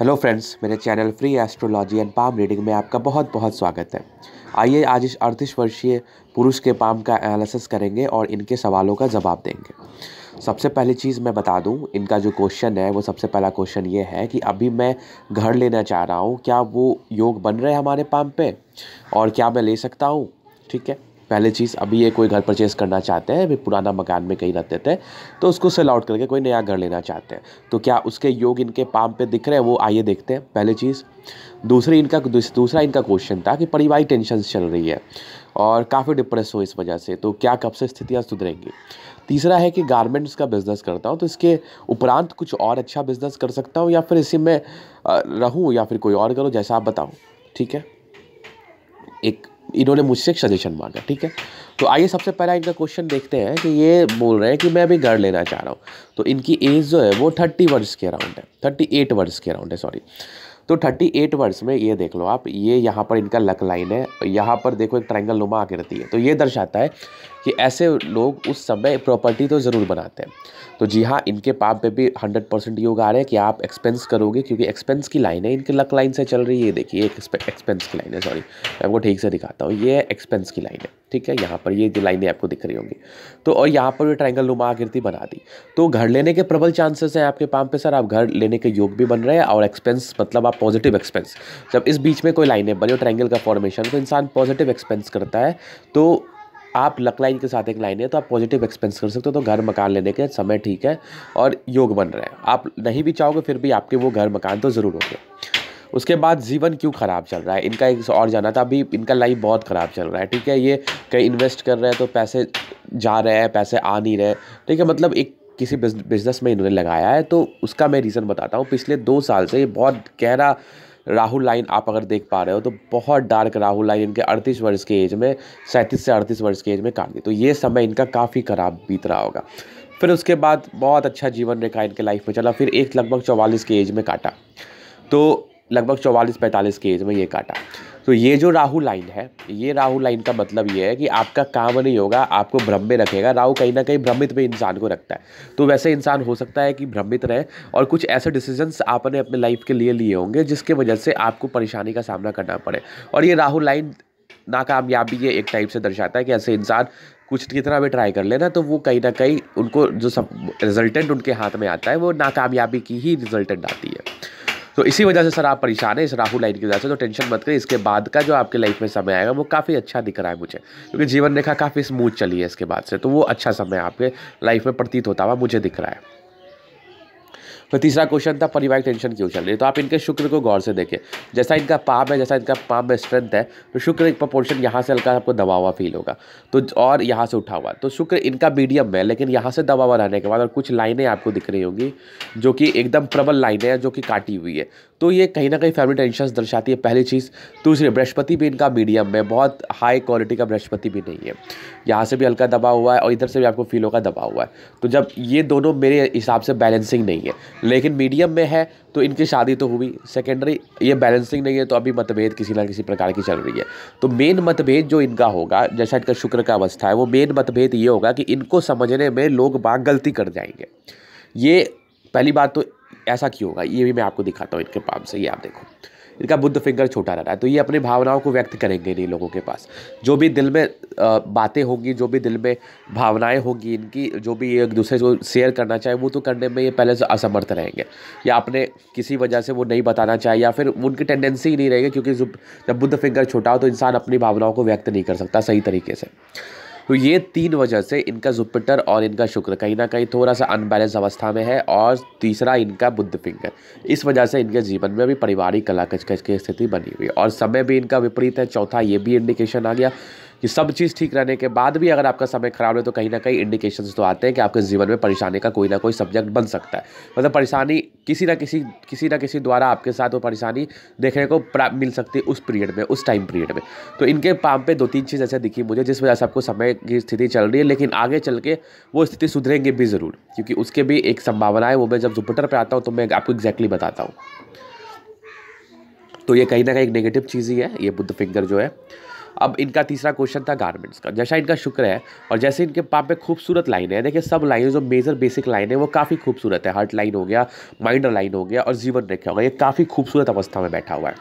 hello friends मेरे channel free astrology and palm reading में आपका बहुत बहुत स्वागत है आइए आज इस अड़तीस वर्षीय पुरुष के पाम का एनालिसिस करेंगे और इनके सवालों का जवाब देंगे सबसे पहली चीज़ मैं बता दूं इनका जो क्वेश्चन है वो सबसे पहला क्वेश्चन ये है कि अभी मैं घर लेना चाह रहा हूँ क्या वो योग बन रहे हैं हमारे पाम पे और क्या मैं ले सकता हूँ ठीक है पहली चीज़ अभी ये कोई घर परचेस करना चाहते हैं अभी पुराना मकान में कहीं रहते थे तो उसको सेल आउट करके कोई नया घर लेना चाहते हैं तो क्या उसके योग इनके पाम पे दिख रहे हैं वो आइए देखते हैं पहली चीज़ दूसरी इनका दूसरा इनका क्वेश्चन था कि परिवारिक टेंशन चल रही है और काफ़ी डिप्रेस हो इस वजह से तो क्या कब से स्थितियाँ सुधरेंगी तीसरा है कि गारमेंट्स का बिज़नेस करता हूँ तो इसके उपरांत कुछ और अच्छा बिज़नेस कर सकता हूँ या फिर इसी में रहूँ या फिर कोई और करूँ जैसा आप बताओ ठीक है एक इन्होंने मुझसे एक सजेशन मांगा ठीक है तो आइए सबसे पहला इनका क्वेश्चन देखते हैं कि ये बोल रहे हैं कि मैं अभी घर लेना चाह रहा हूँ तो इनकी एज जो है वो थर्टी वर्ष के अराउंड है थर्टी एट वर्ष के अराउंड है सॉरी तो 38 वर्ड्स में ये देख लो आप ये यहाँ पर इनका लक लाइन है यहाँ पर देखो एक ट्रायंगल नुमा आकृति है तो ये दर्शाता है कि ऐसे लोग उस समय प्रॉपर्टी तो ज़रूर बनाते हैं तो जी हाँ इनके पाप पे भी हंड्रेड परसेंट योग आ रहे हैं कि आप एक्सपेंस करोगे क्योंकि एक्सपेंस की लाइन है इनके लक लाइन से चल रही है देखिए एक एक्सपेंस की लाइन है सॉरी मैं आपको ठीक से दिखाता हूँ ये एक्सपेंस की लाइन है ठीक है यहाँ पर ये जो लाइनें आपको दिख रही होंगी तो और यहाँ पर भी ट्राइंगल नुमा आकृति बना दी तो घर लेने के प्रबल चांसेस हैं आपके पाम पे सर आप घर लेने के योग भी बन रहे हैं और एक्सपेंस मतलब आप पॉजिटिव एक्सपेंस जब इस बीच में कोई लाइनें बने ट्राइंगल का फॉर्मेशन तो इंसान पॉजिटिव एक्सपेंस करता है तो आप लक लाइन के साथ एक लाइन है तो आप पॉजिटिव एक्सपेंस कर सकते हो तो घर मकान लेने के समय ठीक है और योग बन रहे हैं आप नहीं भी चाहोगे फिर भी आपके वो घर मकान तो ज़रूर होंगे उसके बाद जीवन क्यों ख़राब चल रहा है इनका एक और जाना था अभी इनका लाइफ बहुत ख़राब चल रहा है ठीक है ये कहीं इन्वेस्ट कर रहे हैं तो पैसे जा रहे हैं पैसे आ नहीं रहे ठीक है मतलब एक किसी बिजनेस में इन्होंने लगाया है तो उसका मैं रीज़न बताता हूँ पिछले दो साल से ये बहुत गहरा राहुल लाइन आप अगर देख पा रहे हो तो बहुत डार्क राहुल लाइन इनके अड़तीस वर्ष के एज में सैंतीस से अड़तीस वर्ष के एज में काट दी तो ये समय इनका काफ़ी ख़राब बीत रहा होगा फिर उसके बाद बहुत अच्छा जीवन रेखा इनके लाइफ में चला फिर एक लगभग चौवालीस के एज में काटा तो लगभग चौवालीस पैंतालीस के एज में ये काटा तो ये जो राहु लाइन है ये राहु लाइन का मतलब ये है कि आपका काम नहीं होगा आपको भ्रम में रखेगा राहु कहीं ना कहीं भ्रमित में इंसान को रखता है तो वैसे इंसान हो सकता है कि भ्रमित रहे और कुछ ऐसे डिसीजंस आपने अपने लाइफ के लिए लिए होंगे जिसके वजह से आपको परेशानी का सामना करना पड़े और ये राहू लाइन नाकामयाबी ये एक टाइप से दर्शाता है कि ऐसे इंसान कुछ कितना भी ट्राई कर लेना तो वो कहीं ना कहीं उनको जो सब रिजल्टेंट उनके हाथ में आता है वो नाकामयाबी की ही रिजल्टेंट आती है तो इसी वजह से सर आप परेशान हैं इस राहु लाइन की वजह से तो टेंशन मत करें इसके बाद का जो आपके लाइफ में समय आएगा वो काफ़ी अच्छा दिख रहा है मुझे क्योंकि जीवन रेखा काफ़ी स्मूथ चली है इसके बाद से तो वो अच्छा समय आपके लाइफ में प्रतीत होता हुआ मुझे दिख रहा है फिर तो तीसरा क्वेश्चन था पारिवारिक टेंशन क्यों चल रही है तो आप इनके शुक्र को गौर से देखें जैसा इनका पाप है जैसा इनका पाप में स्ट्रेंथ है तो शुक्र एक प्रपोर्शन यहाँ से हल्का आपको दबा हुआ फील होगा तो और यहाँ से उठा हुआ तो शुक्र इनका मीडियम है लेकिन यहाँ से दबा हुआ रहने के बाद और कुछ लाइनें आपको दिख रही होंगी जो कि एकदम प्रबल लाइनें हैं जो कि काटी हुई है तो ये कहीं ना कहीं फैमिली टेंशन दर्शाती है पहली चीज़ दूसरी बृहस्पति भी इनका मीडियम है बहुत हाई क्वालिटी का बृहस्पति भी नहीं है यहाँ से भी हल्का दबा हुआ है और इधर से भी आपको फीलों का दबा हुआ है तो जब ये दोनों मेरे हिसाब से बैलेंसिंग नहीं है लेकिन मीडियम में है तो इनकी शादी तो हुई सेकेंडरी ये बैलेंसिंग नहीं है तो अभी मतभेद किसी ना किसी प्रकार की चल रही है तो मेन मतभेद जो इनका होगा जैसा इनका शुक्र का अवस्था है वो मेन मतभेद ये होगा कि इनको समझने में लोग बाग गलती कर जाएंगे ये पहली बात तो ऐसा क्यों होगा ये भी मैं आपको दिखाता हूँ इनके पाप से ये आप देखो इनका बुद्ध फिंगर छोटा रह रहा है तो ये अपनी भावनाओं को व्यक्त करेंगे इन लोगों के पास जो भी दिल में बातें होंगी जो भी दिल में भावनाएं होंगी इनकी जो भी एक दूसरे को शेयर करना चाहे वो तो करने में ये पहले से असमर्थ रहेंगे या अपने किसी वजह से वो नहीं बताना चाहे या फिर उनकी टेंडेंसी ही नहीं रहेगी क्योंकि जब बुद्ध फिंगर छोटा हो तो इंसान अपनी भावनाओं को व्यक्त नहीं कर सकता सही तरीके से तो ये तीन वजह से इनका जुपिटर और इनका शुक्र कहीं ना कहीं थोड़ा सा अनबैलेंस अवस्था में है और तीसरा इनका बुद्ध फिंगर इस वजह से इनके जीवन में भी पारिवारिक कला कचक की स्थिति बनी हुई है और समय भी इनका विपरीत है चौथा ये भी इंडिकेशन आ गया कि सब चीज़ ठीक रहने के बाद भी अगर आपका समय खराब है तो कहीं ना कहीं इंडिकेशंस तो आते हैं कि आपके जीवन में परेशानी का कोई ना कोई सब्जेक्ट बन सकता है मतलब परेशानी किसी ना किसी किसी ना किसी द्वारा आपके साथ वो परेशानी देखने को मिल सकती है उस पीरियड में उस टाइम पीरियड में तो इनके पाम पे दो तीन चीज़ ऐसे दिखी मुझे जिस वजह से आपको समय की स्थिति चल रही है लेकिन आगे चल के वो स्थिति सुधरेंगे भी ज़रूर क्योंकि उसके भी एक संभावना है वो मैं जब जुपिटर पर आता हूँ तो मैं आपको एग्जैक्टली बताता हूँ तो ये कहीं ना कहीं एक नेगेटिव चीज़ ही है ये बुद्ध फिंगर जो है अब इनका तीसरा क्वेश्चन था गारमेंट्स का जैसा इनका शुक्र है और जैसे इनके पाप में खूबसूरत लाइन है देखिए सब लाइन जो मेजर बेसिक लाइन है वो काफ़ी खूबसूरत है हार्ट लाइन हो गया माइंडर लाइन हो गया और जीवन रेखा हो गया ये काफ़ी खूबसूरत अवस्था में बैठा हुआ है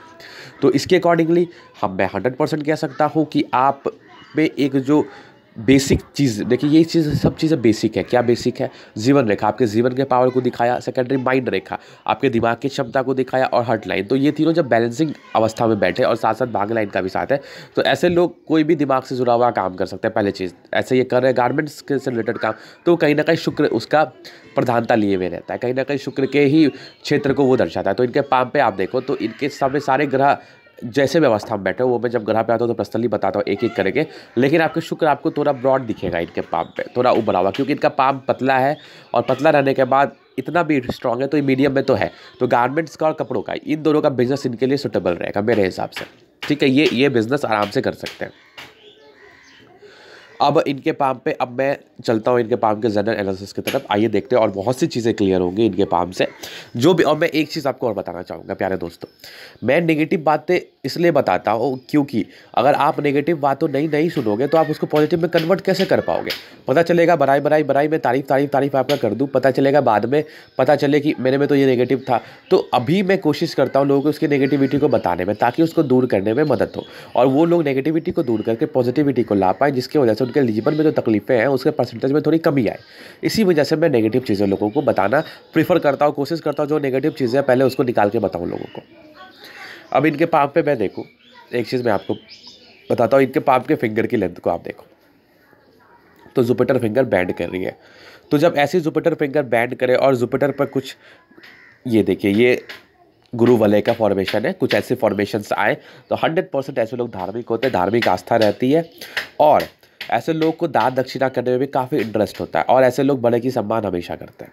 तो इसके अकॉर्डिंगली हम मैं हंड्रेड परसेंट कह सकता हूँ कि आप में एक जो बेसिक चीज़ देखिए ये चीज़ सब चीज़ें बेसिक है क्या बेसिक है जीवन रेखा आपके जीवन के पावर को दिखाया सेकेंडरी माइंड रेखा आपके दिमाग की क्षमता को दिखाया और हर्ट लाइन तो ये तीनों जब बैलेंसिंग अवस्था में बैठे और साथ साथ भाग लाइन का भी साथ है तो ऐसे लोग कोई भी दिमाग से जुड़ा हुआ काम कर सकते हैं पहले चीज़ ऐसे ये कर रहे हैं गारमेंट्स के से रिलेटेड काम तो कहीं ना कहीं शुक्र उसका प्रधानता लिए हुए रहता है कहीं ना कहीं शुक्र के ही क्षेत्र को वो दर्शाता है तो इनके पाम पे आप देखो तो इनके सब सारे ग्रह जैसे व्यवस्था में बैठे हो वो मैं जब ग्रह पे आता हूँ तो पर्सनली बताता हूँ एक एक करके लेकिन आपके शुक्र आपको थोड़ा ब्रॉड दिखेगा इनके पाम पे थोड़ा उबरा हुआ क्योंकि इनका पाम पतला है और पतला रहने के बाद इतना भी स्ट्रांग है तो ये मीडियम में तो है तो गारमेंट्स का और कपड़ों का इन दोनों का बिजनेस इनके लिए सुटेबल रहेगा मेरे हिसाब से ठीक है ये ये बिज़नेस आराम से कर सकते हैं अब इनके पाम पे अब मैं चलता हूँ इनके पाम के जनरल एनालिसिस की तरफ आइए देखते हैं और बहुत सी चीज़ें क्लियर होंगी इनके पाम से जो भी और मैं एक चीज़ आपको और बताना चाहूँगा प्यारे दोस्तों मैं नेगेटिव बातें इसलिए बताता हूँ क्योंकि अगर आप नेगेटिव बातों नहीं नहीं सुनोगे तो आप उसको पॉजिटिव में कन्वर्ट कैसे कर पाओगे पता चलेगा बराई बराई बराई मैं तारीफ तारीफ तारीफ आपका कर दूँ पता चलेगा बाद में पता चले कि मेरे में तो ये नेगेटिव था तो अभी मैं कोशिश करता हूँ लोगों को उसकी नेगेटिविटी को बताने में ताकि उसको दूर करने में मदद हो और वो लोग नेगेटिविटी को दूर करके पॉजिटिविटी को ला पाए जिसकी वजह से तो उनके जीवन में जो तकलीफ़ें हैं उसके परसेंटेज में थोड़ी कमी आए इसी वजह से मैं नेगेटिव चीज़ें लोगों को बताना प्रीफर करता हूँ कोशिश करता हूँ जो नेगेटिव चीज़ें पहले उसको निकाल के बताऊँ लोगों को अब इनके पाप पे मैं देखूँ एक चीज़ मैं आपको बताता हूँ इनके पाप के फिंगर की लेंथ को आप देखो तो जुपिटर फिंगर बैंड कर रही है तो जब ऐसी जुपिटर फिंगर बैंड करे और जुपिटर पर कुछ ये देखिए ये गुरु वलय का फॉर्मेशन है कुछ ऐसे फॉर्मेशन आए तो हंड्रेड परसेंट ऐसे लोग धार्मिक होते हैं धार्मिक आस्था रहती है और ऐसे लोग को दान दक्षिणा करने में भी काफ़ी इंटरेस्ट होता है और ऐसे लोग बड़े की सम्मान हमेशा करते हैं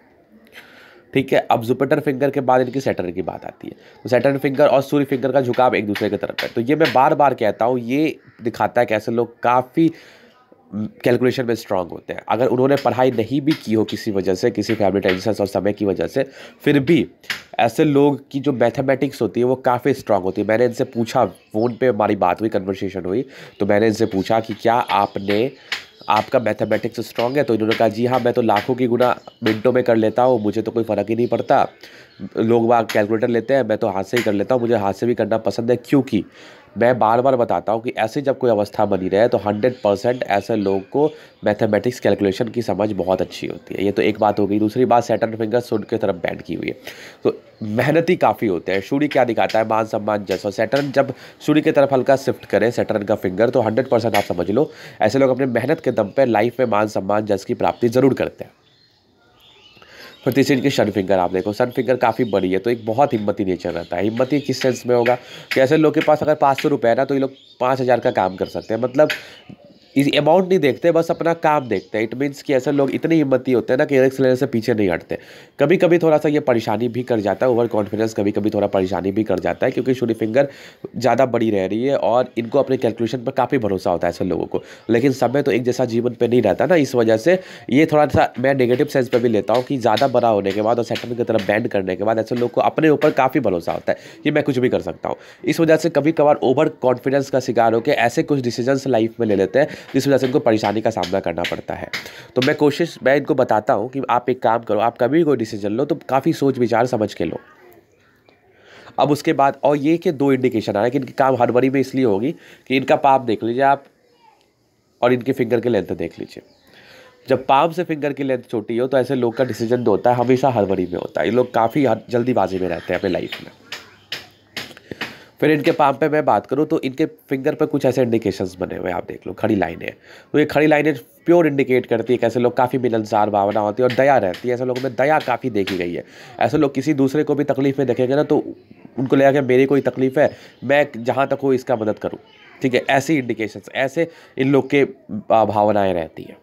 ठीक है अब जुपिटर फिंगर के बाद इनकी सेटर्न की बात आती है तो सैटर्न फिंगर और सूर्य फिंगर का झुकाव एक दूसरे की तरफ है तो ये मैं बार बार कहता हूँ ये दिखाता है कि ऐसे लोग काफ़ी कैलकुलेशन में स्ट्रांग होते हैं अगर उन्होंने पढ़ाई नहीं भी की हो किसी वजह से किसी फैमिली टेंशन और समय की वजह से फिर भी ऐसे लोग की जो मैथमेटिक्स होती है वो काफ़ी स्ट्रांग होती है मैंने इनसे पूछा फ़ोन पे हमारी बात हुई कन्वर्सेशन हुई तो मैंने इनसे पूछा कि क्या आपने आपका मैथमेटिक्स स्ट्रांग है तो इन्होंने कहा जी हाँ मैं तो लाखों की गुना मिनटों में कर लेता हूँ मुझे तो कोई फ़र्क ही नहीं पड़ता लोग वहाँ कैलकुलेटर लेते हैं मैं तो हाथ से ही कर लेता हूँ मुझे हाथ से भी करना पसंद है क्योंकि मैं बार बार बताता हूँ कि ऐसे जब कोई अवस्था बनी रहे तो हंड्रेड परसेंट ऐसे लोग को मैथमेटिक्स कैलकुलेशन की समझ बहुत अच्छी होती है ये तो एक बात हो गई दूसरी बात सेटन फिंगर सूर्य की तरफ बैंड की हुई है तो मेहनती काफ़ी होते हैं सूर्य क्या दिखाता है मान सम्मान जस और जब सूर्य की तरफ हल्का शिफ्ट करें सैटर्न का फिंगर तो हंड्रेड परसेंट आप समझ लो ऐसे लोग अपने मेहनत के दम पर लाइफ में मान सम्मान जस की प्राप्ति ज़रूर करते हैं फिर तीसरी इनकी सन फिंगर आप देखो सन फिंगर काफ़ी बड़ी है तो एक बहुत हिम्मती नेचर रहता है हिम्मती किस सेंस में होगा कैसे लोग के पास अगर पाँच सौ रुपये है ना तो ये लोग पाँच हज़ार का काम कर सकते हैं मतलब अमाउंट नहीं देखते बस अपना काम देखते हैं इट मीन्स कि ऐसे लोग इतने हिम्मती होते हैं ना कि रिस्क लेने से पीछे नहीं हटते कभी कभी थोड़ा सा ये परेशानी भी कर जाता है ओवर कॉन्फिडेंस कभी कभी थोड़ा परेशानी भी कर जाता है क्योंकि शूटिंग फिंगर ज़्यादा बड़ी रह रही है और इनको अपने कैलकुलेशन पर काफ़ी भरोसा होता है ऐसे लोगों को लेकिन समय तो एक जैसा जीवन पर नहीं रहता ना इस वजह से ये थोड़ा सा मैं नेगेटिव सेंस पर भी लेता हूँ कि ज़्यादा बड़ा होने के बाद और सेटअप की तरफ बैंड करने के बाद ऐसे लोग को अपने ऊपर काफ़ी भरोसा होता है कि मैं कुछ भी कर सकता हूँ इस वजह से कभी कभार ओवर कॉन्फिडेंस का शिकार होकर ऐसे कुछ डिसीजन लाइफ में ले लेते हैं जिस वजह से उनको परेशानी का सामना करना पड़ता है तो मैं कोशिश मैं इनको बताता हूँ कि आप एक काम करो आप कभी कोई डिसीजन लो तो काफ़ी सोच विचार समझ के लो अब उसके बाद और ये कि दो इंडिकेशन आ रहे हैं कि इनके काम हड़बड़ी में इसलिए होगी कि इनका पाप देख लीजिए आप और इनके फिंगर के लेंथ देख लीजिए जब पाम से फिंगर की लेंथ छोटी हो तो ऐसे लोग का डिसीजन दो होता है हमेशा हड़बड़ी में होता है ये लोग काफ़ी जल्दीबाजी में रहते हैं अपने लाइफ में फिर इनके पाम पे मैं बात करूँ तो इनके फिंगर पर कुछ ऐसे इंडिकेशंस बने हुए आप देख लो खड़ी लाइनें तो ये खड़ी लाइनें प्योर इंडिकेट करती है कैसे लोग काफ़ी मिलनसार भावना होती है और दया रहती है ऐसे लोगों में दया काफ़ी देखी गई है ऐसे लोग किसी दूसरे को भी तकलीफ़ में देखेंगे ना तो उनको लगेगा कि मेरी कोई तकलीफ़ है मैं जहाँ तक हो इसका मदद करूँ ठीक है ऐसी इंडिकेशंस ऐसे इन लोग के भावनाएँ रहती हैं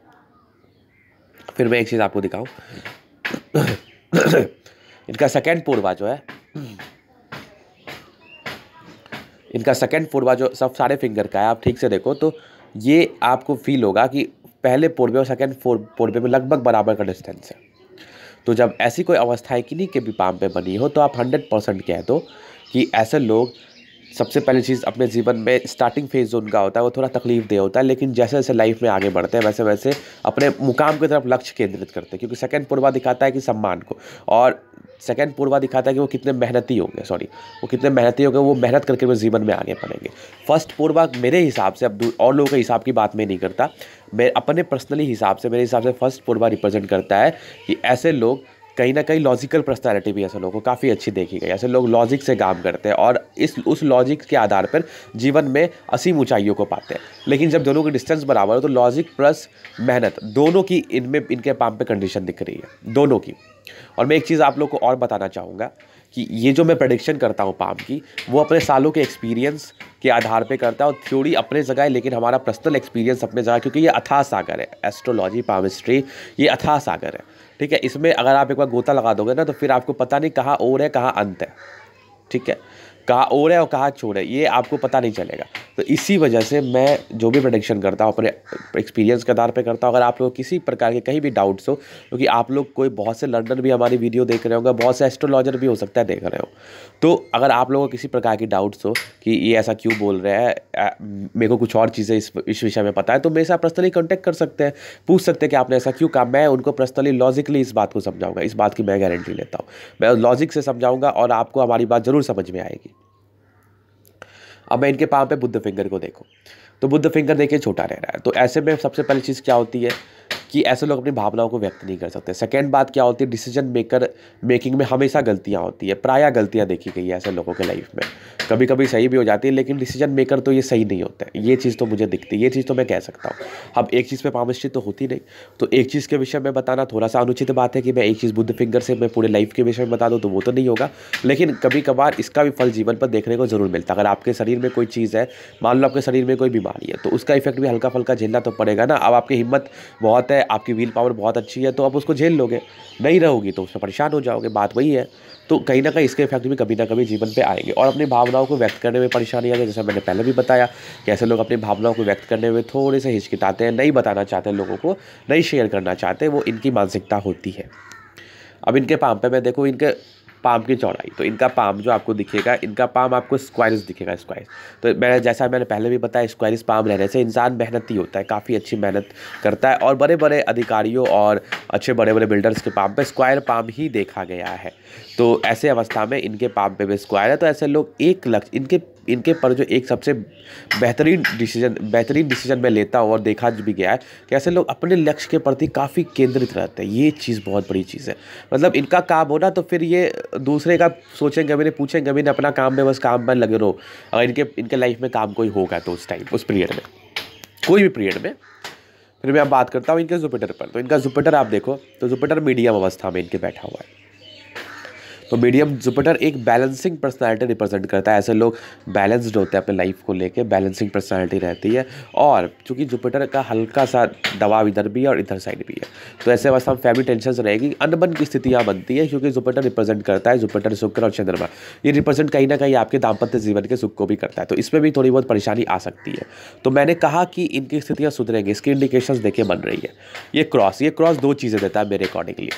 फिर मैं एक चीज़ आपको दिखाऊँ इनका सेकेंड पूर्वा जो है इनका सेकेंड फोरवा जो सब सारे फिंगर का है आप ठीक से देखो तो ये आपको फील होगा कि पहले पोरवे और सेकेंड पोरवे में लगभग बराबर का डिस्टेंस है तो जब ऐसी कोई अवस्था है कि नहीं कि पाम पे बनी हो तो आप हंड्रेड परसेंट कह दो कि ऐसे लोग सबसे पहली चीज़ अपने जीवन में स्टार्टिंग फेज़ जो उनका होता है वो थोड़ा तकलीफ दे होता है लेकिन जैसे जैसे लाइफ में आगे बढ़ते हैं वैसे वैसे अपने मुकाम की तरफ लक्ष्य केंद्रित करते हैं क्योंकि सेकंड पुरवा दिखाता है कि सम्मान को और सेकेंड पूर्वा दिखाता है कि वो कितने मेहनती होंगे सॉरी वो कितने मेहनती होंगे वो मेहनत करके वो जीवन में आगे बढ़ेंगे फर्स्ट पूर्वा मेरे हिसाब से अब और लोगों के हिसाब की बात मैं नहीं करता मैं अपने पर्सनली हिसाब से मेरे हिसाब से फर्स्ट पूर्वा रिप्रेजेंट करता है कि ऐसे लोग कहीं ना कहीं लॉजिकल पर्सनैलिटी भी ऐसे लोगों को काफ़ी अच्छी देखी गई ऐसे लोग लॉजिक से काम करते हैं और इस उस लॉजिक के आधार पर जीवन में असीम ऊंचाइयों को पाते हैं लेकिन जब दोनों की डिस्टेंस बराबर हो तो लॉजिक प्लस मेहनत दोनों की इनमें इनके पाम पे कंडीशन दिख रही है दोनों की और मैं एक चीज़ आप लोग को और बताना चाहूँगा कि ये जो मैं प्रडिक्शन करता हूँ पाम की वो अपने सालों के एक्सपीरियंस के आधार पे करता है और थ्योरी अपने जगह है लेकिन हमारा पर्सनल एक्सपीरियंस अपने जगह क्योंकि ये अथाह सागर है एस्ट्रोलॉजी पामिस्ट्री ये अथाह सागर है ठीक है इसमें अगर आप एक बार गोता लगा दोगे ना तो फिर आपको पता नहीं कहाँ ओर है कहाँ अंत है ठीक है कहाँ ओर है और कहाँ छोड़ है ये आपको पता नहीं चलेगा तो इसी वजह से मैं जो भी प्रोडिक्शन करता हूँ अपने एक्सपीरियंस के आधार पर करता हूँ अगर आप लोग किसी प्रकार के कहीं भी डाउट्स हो क्योंकि आप लोग कोई बहुत से लर्नर भी हमारी वीडियो देख रहे होंगे बहुत से एस्ट्रोलॉजर भी हो सकता है देख रहे हो तो अगर आप लोगों को किसी प्रकार की डाउट्स हो कि ये ऐसा क्यों बोल रहे हैं मेरे को कुछ और चीज़ें इस इस विषय में पता है तो मेरे साथ पर्सनली कॉन्टैक्ट कर सकते हैं पूछ सकते हैं कि आपने ऐसा क्यों कहा मैं उनको पर्सनली लॉजिकली इस बात को समझाऊंगा इस बात की मैं गारंटी लेता हूँ मैं लॉजिक से समझाऊंगा और आपको हमारी बात ज़रूर समझ में आएगी अब मैं इनके पाँव पे बुद्ध फिंगर को देखूँ तो बुद्ध फिंगर देखिए छोटा रह रहा है तो ऐसे में सबसे पहली चीज़ क्या होती है कि ऐसे लोग अपनी भावनाओं को व्यक्त नहीं कर सकते सेकेंड बात क्या होती है डिसीजन मेकर मेकिंग में हमेशा गलतियाँ होती है प्रायः गलतियाँ देखी गई है ऐसे लोगों के लाइफ में कभी कभी सही भी हो जाती है लेकिन डिसीजन मेकर तो ये सही नहीं होते ये चीज़ तो मुझे दिखती है ये चीज़ तो मैं कह सकता हूँ अब एक चीज़ पर पामिश्चित तो होती नहीं तो एक चीज़ के विषय में बताना थोड़ा सा अनुचित बात है कि मैं एक चीज़ बुद्ध फिंगर से मैं पूरे लाइफ के विषय में बता दूँ तो वो तो नहीं होगा लेकिन कभी कभार इसका भी फल जीवन पर देखने को ज़रूर मिलता है अगर आपके शरीर में कोई चीज़ है मान लो आपके शरीर में कोई बीमारी है तो उसका इफेक्ट भी हल्का फल्का झेलना तो पड़ेगा ना अब आपकी हिम्मत बहुत है आपकी व्हील पावर बहुत अच्छी है तो आप उसको झेल लोगे नहीं रहोगी तो उसमें परेशान हो जाओगे बात वही है तो कहीं ना कहीं इसके इफेक्ट भी कभी ना कभी जीवन पे आएंगे और अपनी भावनाओं को व्यक्त करने में परेशानी आ गई जैसा मैंने पहले भी बताया कि ऐसे लोग अपनी भावनाओं को व्यक्त करने में थोड़े से हिचकिटाते हैं नहीं बताना चाहते लोगों को नहीं शेयर करना चाहते वो इनकी मानसिकता होती है अब इनके पाम पे मैं देखो इनके पाम की चौड़ाई तो इनका पाम जो आपको दिखेगा इनका पाम आपको स्क्वायरिस दिखेगा स्क्वायरिस तो मैंने जैसा मैंने पहले भी बताया स्क्वायरिस पाम रहने से इंसान मेहनती होता है काफ़ी अच्छी मेहनत करता है और बड़े बड़े अधिकारियों और अच्छे बड़े बड़े बिल्डर्स के पाम पर स्क्वायर पाम ही देखा गया है तो ऐसे अवस्था में इनके पाम पे भी स्क्वायर है तो ऐसे लोग एक लक्ष्य इनके इनके पर जो एक सबसे बेहतरीन डिसीजन बेहतरीन डिसीजन मैं लेता हूँ और देखा भी गया है कि ऐसे लोग अपने लक्ष्य के प्रति काफ़ी केंद्रित रहते हैं ये चीज़ बहुत बड़ी चीज़ है मतलब इनका काम हो ना तो फिर ये दूसरे का सोचेंगे मैंने पूछेंगे मैंने अपना काम में बस काम में लगे रहो अगर इनके इनके लाइफ में काम कोई होगा तो उस टाइम उस पीरियड में कोई भी पीरियड में फिर मैं अब बात करता हूँ इनके जुपिटर पर तो इनका जुपिटर आप देखो तो जुपिटर मीडियम अवस्था में इनके बैठा हुआ है तो मीडियम जुपिटर एक बैलेंसिंग पर्सनैलिटी रिप्रेजेंट करता है ऐसे लोग बैलेंस्ड होते हैं अपने लाइफ को लेके बैलेंसिंग पर्सनैलिटी रहती है और चूँकि जुपिटर का हल्का सा दबाव इधर भी है और इधर साइड भी है तो ऐसे अवस्था में फैमिली टेंशन रहेगी अनबन की स्थितियाँ बनती है क्योंकि जुपिटर रिप्रेजेंट करता है जुपिटर शुक्र और चंद्रमा ये रिप्रेजेंट कहीं ना कहीं आपके दाम्पत्य जीवन के सुख को भी करता है तो इसमें भी थोड़ी बहुत परेशानी आ सकती है तो मैंने कहा कि इनकी स्थितियाँ सुधरेंगी इसकी इंडिकेशन देखे बन रही है ये क्रॉस ये क्रॉस दो चीज़ें देता है मेरे अकॉर्डिंगली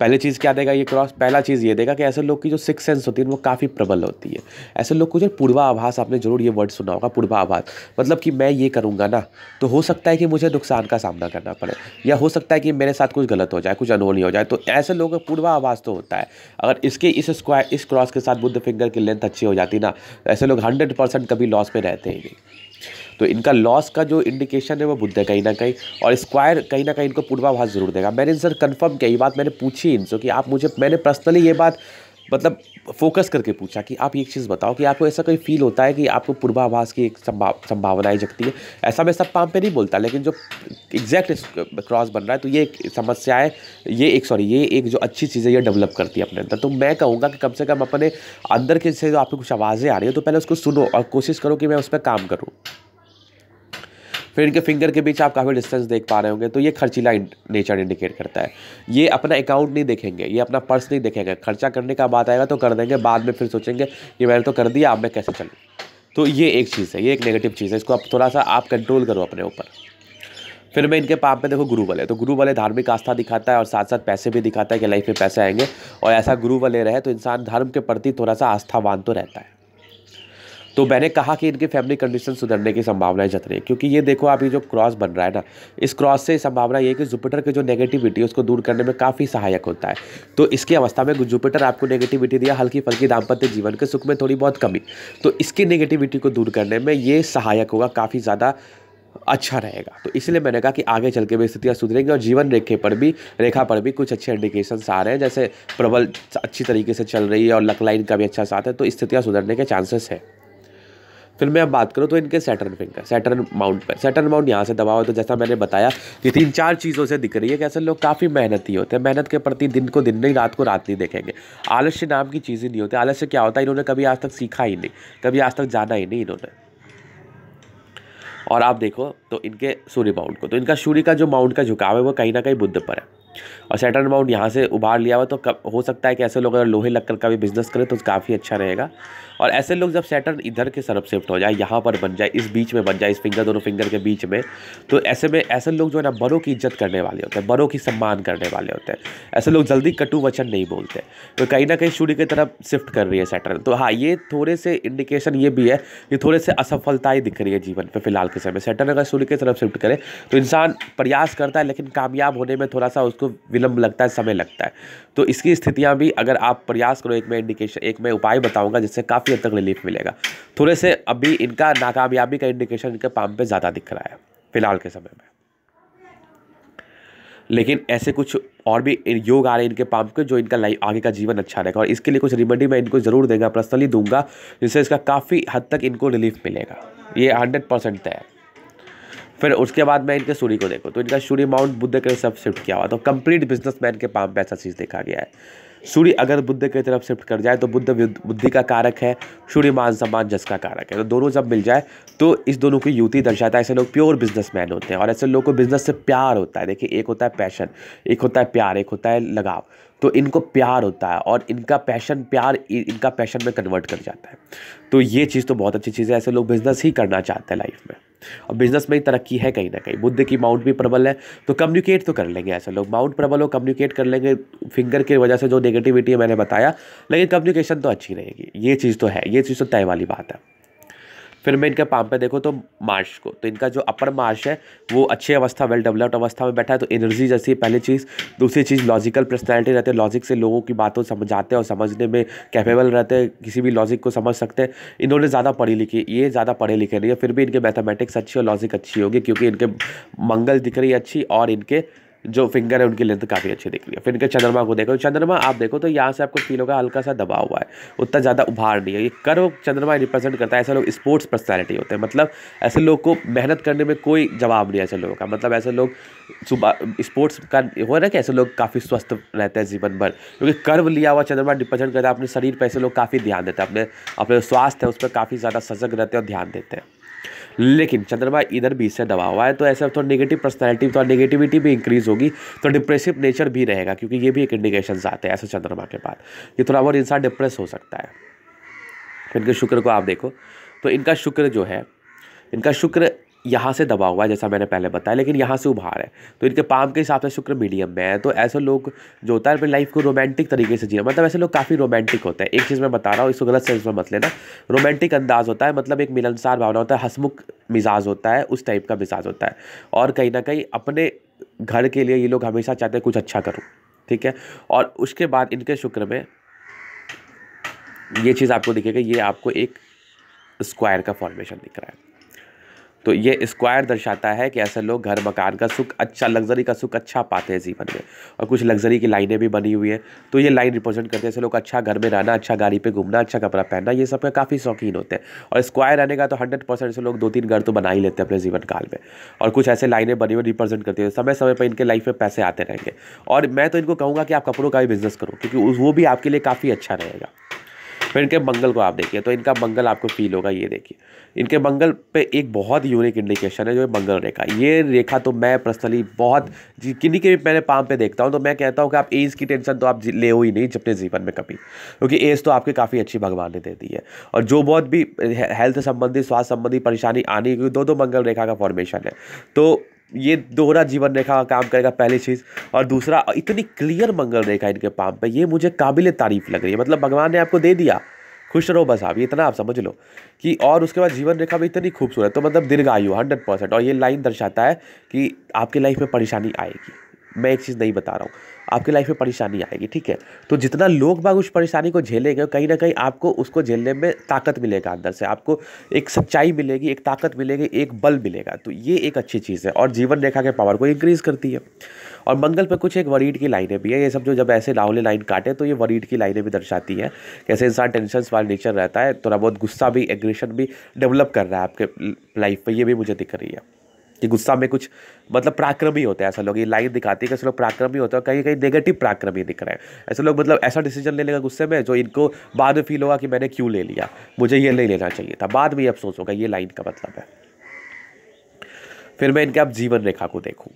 पहले चीज़ क्या देगा ये क्रॉस पहला चीज़ ये देगा कि ऐसे लोग की जो सिक्स सेंस होती है वो काफ़ी प्रबल होती है ऐसे लोग को जो पूर्वाभास आपने जरूर ये वर्ड सुना होगा पूर्वाभास मतलब कि मैं ये करूँगा ना तो हो सकता है कि मुझे नुकसान का सामना करना पड़े या हो सकता है कि मेरे साथ कुछ गलत हो जाए कुछ अनहोनी हो जाए तो ऐसे लोगों का पूर्वाभास तो होता है अगर इसके इस स्क्वायर इस क्रॉस के साथ बुद्ध फिंगर की लेंथ अच्छी हो जाती ना तो ऐसे लोग हंड्रेड कभी लॉस में रहते ही नहीं तो इनका लॉस का जो इंडिकेशन है वो बुद्ध है कहीं ना कहीं और स्क्वायर कहीं ना कहीं इनको पूर्वाभास जरूर देगा मैंने इनसे कन्फर्म किया ये बात मैंने पूछी इनसे कि आप मुझे मैंने पर्सनली ये बात मतलब फोकस करके पूछा कि आप एक चीज़ बताओ कि आपको ऐसा कोई फील होता है कि आपको पूर्वाभास की एक संभाव संभावनाएँ जगती है ऐसा मैं सब काम पे नहीं बोलता लेकिन जो एग्जैक्ट क्रॉस बन रहा है तो ये समस्या है ये एक सॉरी ये एक जो अच्छी चीज़ है ये डेवलप करती है अपने अंदर तो मैं कहूँगा कि कम से कम अपने अंदर के से जो आपकी कुछ आवाज़ें आ रही है तो पहले उसको सुनो और कोशिश करो कि मैं उस पर काम करूँ फिर इनके फिंगर के बीच आप काफ़ी डिस्टेंस देख पा रहे होंगे तो ये खर्चीला नेचर इंडिकेट करता है ये अपना अकाउंट नहीं देखेंगे ये अपना पर्स नहीं देखेंगे खर्चा करने का बात आएगा तो कर देंगे बाद में फिर सोचेंगे कि मैंने तो कर दिया अब मैं कैसे चलूँ तो ये एक चीज़ है ये एक नेगेटिव चीज़ है इसको आप थोड़ा सा आप कंट्रोल करो अपने ऊपर फिर मैं इनके पाप में देखो गुरु वाले तो गुरु वाले धार्मिक आस्था दिखाता है और साथ साथ पैसे भी दिखाता है कि लाइफ में पैसे आएंगे और ऐसा गुरु वाले रहे तो इंसान धर्म के प्रति थोड़ा सा आस्थावान तो रहता है तो मैंने कहा कि इनके फैमिली कंडीशन सुधरने की संभावनाएं जत रही है क्योंकि ये देखो आप ये जो क्रॉस बन रहा है ना इस क्रॉस से संभावना ये है कि जुपिटर के जो नेगेटिविटी है उसको दूर करने में काफ़ी सहायक होता है तो इसकी अवस्था में जुपिटर आपको नेगेटिविटी दिया हल्की फल्की दाम्पत्य जीवन के सुख में थोड़ी बहुत कमी तो इसकी नेगेटिविटी को दूर करने में ये सहायक होगा काफ़ी ज़्यादा अच्छा रहेगा तो इसलिए मैंने कहा कि आगे चल के भी स्थितियाँ सुधरेंगी और जीवन रेखे पर भी रेखा पर भी कुछ अच्छे इंडिकेशन आ रहे हैं जैसे प्रबल अच्छी तरीके से चल रही है और लकलाइन का भी अच्छा साथ है तो स्थितियाँ सुधरने के चांसेस हैं फिर मैं अब बात करूँ तो इनके सैटर्न फिंगर सैटर्न माउंट पर सैटर्न माउंट यहाँ से दबाव है तो जैसा मैंने बताया कि तीन चार चीज़ों से दिख रही है कि ऐसे लोग काफ़ी मेहनती होते हैं मेहनत के प्रति दिन को दिन नहीं रात को रात नहीं देखेंगे आलस्य नाम की चीज़ ही नहीं होती आलस्य क्या होता है इन्होंने कभी आज तक सीखा ही नहीं कभी आज तक जाना ही नहीं इन्होंने और आप देखो तो इनके सूर्य माउंट को तो इनका सूर्य का जो माउंट का झुकाव है वो कहीं ना कहीं बुद्ध पर है और सेटन अमाउंट यहाँ से उभार लिया हुआ तो कब हो सकता है कि ऐसे लोग अगर लोहे लक्कर का भी बिज़नेस करें तो काफ़ी अच्छा रहेगा और ऐसे लोग जब सेटन इधर के सरफ़ शिफ्ट हो जाए यहाँ पर बन जाए इस बीच में बन जाए इस फिंगर दोनों फिंगर के बीच में तो ऐसे में ऐसे लोग जो है ना बड़ों की इज्जत करने वाले होते हैं बड़ों की सम्मान करने वाले होते हैं ऐसे लोग जल्दी कटु वचन नहीं बोलते तो कहीं ना कहीं सूर्य की तरफ शिफ्ट कर रही है सेटन तो हाँ ये थोड़े से इंडिकेशन ये भी है कि थोड़े से असफलताएँ दिख रही है जीवन पर फिलहाल के समय सेटर्न अगर सूर्य की तरफ शिफ्ट करे तो इंसान प्रयास करता है लेकिन कामयाब होने में थोड़ा सा उसको विलंब लगता है समय लगता है तो इसकी स्थितियाँ भी अगर आप प्रयास करो एक मैं इंडिकेशन एक मैं उपाय बताऊँगा जिससे काफ़ी हद तक रिलीफ मिलेगा थोड़े से अभी इनका नाकामयाबी का इंडिकेशन इनके पाम पर ज़्यादा दिख रहा है फिलहाल के समय में लेकिन ऐसे कुछ और भी योग आ रहे हैं इनके पाम के जो इनका लाइफ आगे का जीवन अच्छा रहेगा और इसके लिए कुछ रिमेडी मैं इनको ज़रूर देगा पर्सनली दूंगा जिससे इसका काफ़ी हद तक इनको रिलीफ मिलेगा ये हंड्रेड परसेंट तय है फिर उसके बाद मैं इनके सूर्य को देखूँ तो इनका सूर्य माउंट बुद्ध के सब शिफ्ट किया हुआ तो कंप्लीट बिजनेसमैन के पाम पे ऐसा चीज़ देखा गया है सूर्य अगर बुद्ध की तरफ शिफ्ट कर जाए तो बुद्ध बुद्धि का कारक है सूर्य मान सम्मान जस का कारक है तो दोनों जब मिल जाए तो इस दोनों की युति दर्शाता है ऐसे लोग प्योर बिजनेसमैन होते हैं और ऐसे लोग को बिजनेस से प्यार होता है देखिए एक होता है पैशन एक होता है प्यार एक होता है लगाव तो इनको प्यार होता है और इनका पैशन प्यार इनका पैशन में कन्वर्ट कर जाता है तो ये चीज़ तो बहुत अच्छी चीज़ है ऐसे लोग बिजनेस ही करना चाहते हैं लाइफ में और बिजनेस में ही तरक्की है कहीं ना कहीं बुद्ध की माउंट भी प्रबल है तो कम्युनिकेट तो कर लेंगे ऐसे लोग माउंट प्रबल हो कम्युनिकेट कर लेंगे फिंगर की वजह से जो नेगेटिविटी है मैंने बताया लेकिन कम्युनिकेशन तो अच्छी रहेगी ये चीज़ तो है ये चीज़ तो तय वाली बात है फिर मैं इनके पाम पे देखो तो मार्श को तो इनका जो अपर मार्श है वो अच्छी अवस्था वेल डेवलप्ड अवस्था में बैठा है तो एनर्जी जैसी पहली चीज़ दूसरी चीज़ लॉजिकल पर्सनैलिटी रहते हैं लॉजिक से लोगों की बातों समझाते हैं और समझने में कैपेबल रहते हैं किसी भी लॉजिक को समझ सकते हैं इन्होंने ज़्यादा पढ़ी लिखी ये ज़्यादा पढ़े लिखे नहीं है फिर भी इनके मैथमेटिक्स अच्छी और लॉजिक अच्छी होगी क्योंकि इनके मंगल दिख रही अच्छी और इनके जो फिंगर है उनकी लेंथ काफ़ी अच्छी दिख रही है फिर इनके चंद्रमा को देखो चंद्रमा आप देखो तो यहाँ से आपको फील होगा हल्का सा दबा हुआ है उतना ज़्यादा उभार नहीं है ये कर्व चंद्रमा रिप्रेजेंट करता है ऐसे लोग स्पोर्ट्स पर्सनैलिटी होते हैं मतलब ऐसे लोग को मेहनत करने में कोई जवाब नहीं है ऐसे लोगों का मतलब ऐसे लोग सुबह स्पोर्ट्स का हो रहा है कि ऐसे लोग काफ़ी स्वस्थ रहते हैं जीवन भर क्योंकि कर्व लिया हुआ चंद्रमा रिप्रेजेंट करता है अपने शरीर पर ऐसे लोग काफ़ी ध्यान देते हैं अपने अपने स्वास्थ्य है उस पर काफ़ी ज़्यादा सजग रहते हैं और ध्यान देते हैं लेकिन चंद्रमा इधर भी इससे दबा हुआ है तो ऐसे थोड़ा निगेटिव पर्सनैलिटी थोड़ा निगेटिविटी भी इंक्रीज़ होगी तो डिप्रेसिव नेचर भी रहेगा क्योंकि ये भी एक इंडिकेशन आते हैं ऐसे चंद्रमा के बाद ये थोड़ा बहुत इंसान डिप्रेस हो सकता है इनके शुक्र को आप देखो तो इनका शुक्र जो है इनका शुक्र यहाँ से दबा हुआ है जैसा मैंने पहले बताया लेकिन यहाँ से उभार है तो इनके पाम के हिसाब से शुक्र मीडियम में है तो ऐसे लोग जो होता है अपनी लाइफ को रोमांटिक तरीके से जीना मतलब ऐसे लोग काफ़ी रोमांटिक होते हैं एक चीज़ मैं बता रहा हूँ इसको गलत सेंस में मत लेना रोमांटिक अंदाज होता है मतलब एक मिलनसार भावना होता है हसमुख मिजाज होता है उस टाइप का मिजाज होता है और कहीं ना कहीं अपने घर के लिए ये लोग हमेशा चाहते हैं कुछ अच्छा करूँ ठीक है और उसके बाद इनके शुक्र में ये चीज़ आपको दिखेगा ये आपको एक स्क्वायर का फॉर्मेशन दिख रहा है तो ये स्क्वायर दर्शाता है कि ऐसे लोग घर मकान का सुख अच्छा लग्जरी का सुख अच्छा पाते हैं जीवन में और कुछ लग्जरी की लाइनें भी बनी हुई हैं तो ये लाइन रिप्रेजेंट करते हैं ऐसे लोग अच्छा घर में रहना अच्छा गाड़ी पर घूमना अच्छा कपड़ा पहनना ये सब का काफ़ी शौकीन होते हैं और स्क्वायर रहने का तो हंड्रेड परसेंट से लोग दो तीन घर तो बना ही लेते हैं अपने जीवन काल में और कुछ ऐसे लाइनें बनी हुई रिप्रेजेंट करती है समय समय पर इनके लाइफ में पैसे आते रहेंगे और मैं तो इनको कहूँगा कि आप कपड़ों का भी बिज़नेस करो क्योंकि वो भी आपके लिए काफ़ी अच्छा रहेगा फिर इनके बंगल को आप देखिए तो इनका बंगल आपको फील होगा ये देखिए इनके बंगल पे एक बहुत यूनिक इंडिकेशन है जो है बंगल रेखा ये रेखा तो मैं पर्सनली बहुत किन्हीं के भी मैंने पाम पे देखता हूँ तो मैं कहता हूँ कि आप एज की टेंशन तो आप ले हो ही नहीं अपने जीवन में कभी क्योंकि एज तो आपके काफ़ी अच्छी भगवान ने दे दी है और जो बहुत भी हेल्थ संबंधी स्वास्थ्य संबंधी परेशानी आनी क्योंकि दो दो मंगल रेखा का फॉर्मेशन है तो ये दोहरा जीवन रेखा का काम करेगा पहली चीज़ और दूसरा इतनी क्लियर मंगल रेखा इनके पाम पे ये मुझे काबिल तारीफ़ लग रही है मतलब भगवान ने आपको दे दिया खुश रहो बस आप इतना आप समझ लो कि और उसके बाद जीवन रेखा भी इतनी खूबसूरत तो मतलब दीर्घायु हंड्रेड परसेंट और ये लाइन दर्शाता है कि आपकी लाइफ में परेशानी आएगी मैं एक चीज़ नहीं बता रहा हूँ आपकी लाइफ में परेशानी आएगी ठीक है तो जितना लोग बाग उस परेशानी को झेलेंगे कहीं ना कहीं आपको उसको झेलने में ताकत मिलेगा अंदर से आपको एक सच्चाई मिलेगी एक ताकत मिलेगी एक बल मिलेगा तो ये एक अच्छी चीज़ है और जीवन रेखा के पावर को इंक्रीज़ करती है और मंगल पर कुछ एक वरीड की लाइनें भी है ये सब जो जब ऐसे राहुल लाइन काटे तो ये वरीड की लाइनें भी दर्शाती है कैसे इंसान टेंशन वाला नेचर रहता है थोड़ा बहुत गुस्सा भी एग्रेशन भी डेवलप कर रहा है आपके लाइफ पर ये भी मुझे दिख रही है कि गुस्सा में कुछ मतलब पराक्रमी होता है ऐसा लोग ये लाइन दिखाती है कि ऐसे लोग पराक्रमी होता है कहीं कहीं नेगेटिव पराक्रमी दिख रहे हैं ऐसे लोग मतलब ऐसा डिसीजन ले लेगा गुस्से में जो इनको बाद में फील होगा कि मैंने क्यों ले लिया मुझे ये नहीं लेना चाहिए था बाद में ये अफसोस होगा ये लाइन का मतलब है फिर मैं इनके आप जीवन रेखा को देखूँ